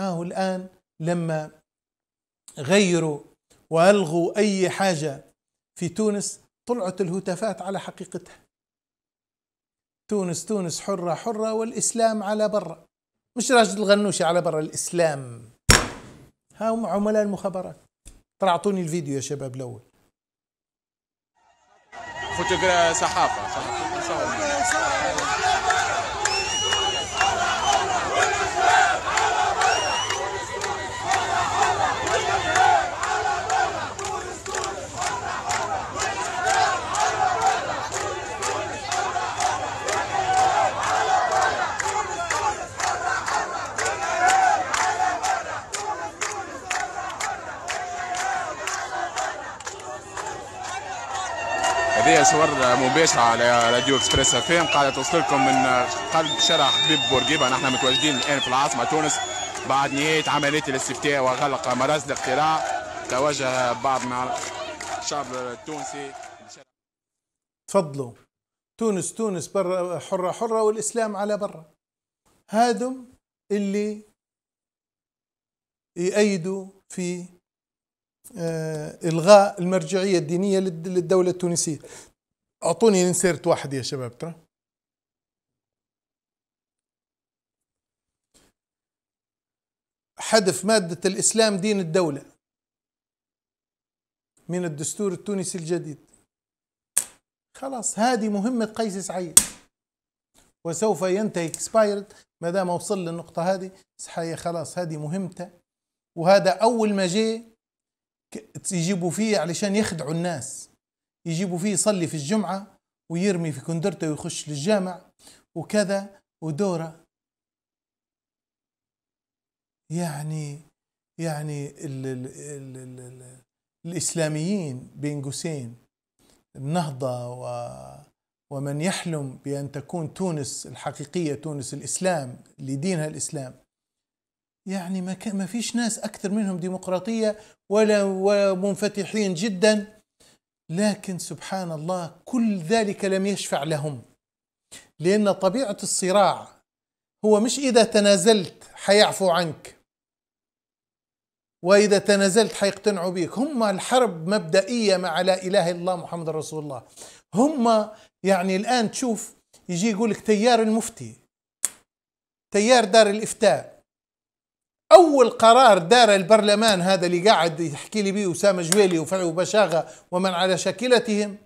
آه الآن لما غيروا وألغوا أي حاجة في تونس طلعت الهتافات على حقيقتها تونس تونس حرة حرة والإسلام على برا مش راشد الغنوشي على برا الإسلام ها هم عملاء المخابرات ترى اعطوني الفيديو يا شباب الأول فوتوغرا صحافة صحافة هذه صور مباشره على راديو اكسبريس اف ام قاعده توصل لكم من قلب شارع حبيب بورقيبه نحن متواجدين الان في العاصمه تونس بعد نهايه عمليه الاستفتاء وغلق مراز الاقتراع توجه بعض مع الشعب التونسي تفضلوا تونس تونس برا حرة حرة والإسلام على برا هادم اللي يأيدوا في آه، الغاء المرجعيه الدينيه للدوله التونسيه اعطوني انسيرت واحد يا شباب ترى حذف ماده الاسلام دين الدوله من الدستور التونسي الجديد خلاص هذه مهمه قيس سعيد وسوف ينتهي اكسبايرد ما دام وصل للنقطه هذه صحيح خلاص هذه مهمته وهذا اول ما جه يجيبوا فيه علشان يخدعوا الناس يجيبوا فيه يصلي في الجمعة ويرمي في كندرته ويخش للجامع وكذا ودوره يعني يعني ال ال ال الـ الـ الإسلاميين بين قوسين النهضة و ومن يحلم بأن تكون تونس الحقيقية تونس الإسلام لدينها الإسلام يعني ما, ما فيش ناس أكثر منهم ديمقراطية ولا ومنفتحين جدا لكن سبحان الله كل ذلك لم يشفع لهم لأن طبيعة الصراع هو مش إذا تنازلت حيعفو عنك وإذا تنازلت حيقتنعوا بيك هم الحرب مبدئية مع لا إله إلا الله محمد رسول الله هم يعني الآن تشوف يجي يقول لك تيار المفتي تيار دار الإفتاء اول قرار دار البرلمان هذا اللي قاعد يحكي لي به اسامه جويلي وبشاغه ومن على شاكلتهم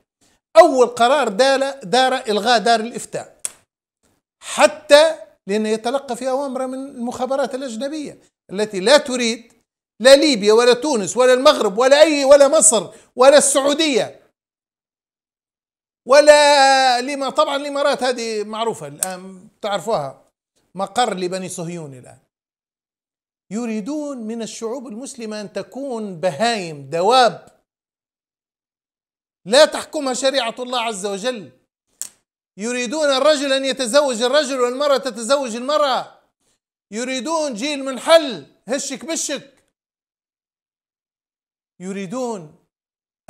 اول قرار دار دار الغاء دار الافتاء حتى لانه يتلقى في اوامر من المخابرات الاجنبيه التي لا تريد لا ليبيا ولا تونس ولا المغرب ولا اي ولا مصر ولا السعوديه ولا لما طبعا الامارات هذه معروفه الان تعرفوها مقر لبني صهيون الان يريدون من الشعوب المسلمه ان تكون بهايم دواب لا تحكمها شريعه الله عز وجل يريدون الرجل ان يتزوج الرجل والمراه تتزوج المراه يريدون جيل منحل هشك بشك يريدون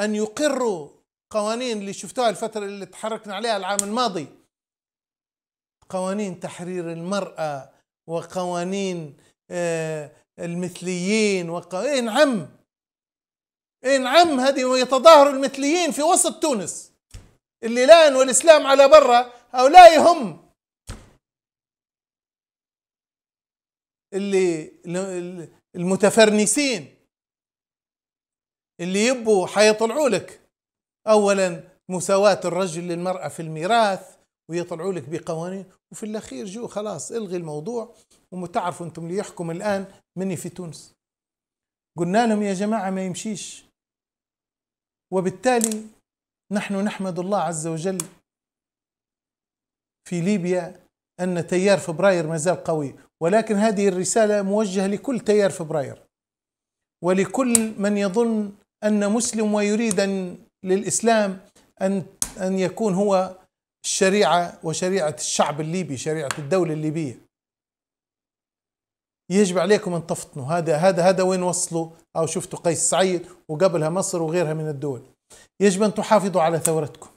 ان يقروا قوانين اللي شفتوها الفتره اللي تحركنا عليها العام الماضي قوانين تحرير المراه وقوانين آه، المثليين وق... إيه نعم إيه نعم هذه ويتظاهر المثليين في وسط تونس اللي لان والإسلام على برا أو لا يهم اللي المتفرنسين اللي يبوا حيطلعوا لك أولا مساواة الرجل للمرأة في الميراث ويطلعوا لك بقوانين وفي الاخير جو خلاص الغي الموضوع ومتعرفوا انتم اللي يحكم الان مني في تونس قلنا لهم يا جماعه ما يمشيش وبالتالي نحن نحمد الله عز وجل في ليبيا ان تيار فبراير ما زال قوي ولكن هذه الرساله موجهه لكل تيار فبراير ولكل من يظن ان مسلم ويريد أن للاسلام ان ان يكون هو الشريعة وشريعة الشعب الليبي شريعة الدولة الليبية يجب عليكم أن تفطنوا هذا هذا هذا وين وصلوا أو شفتوا قيس سعيد وقبلها مصر وغيرها من الدول يجب أن تحافظوا على ثورتكم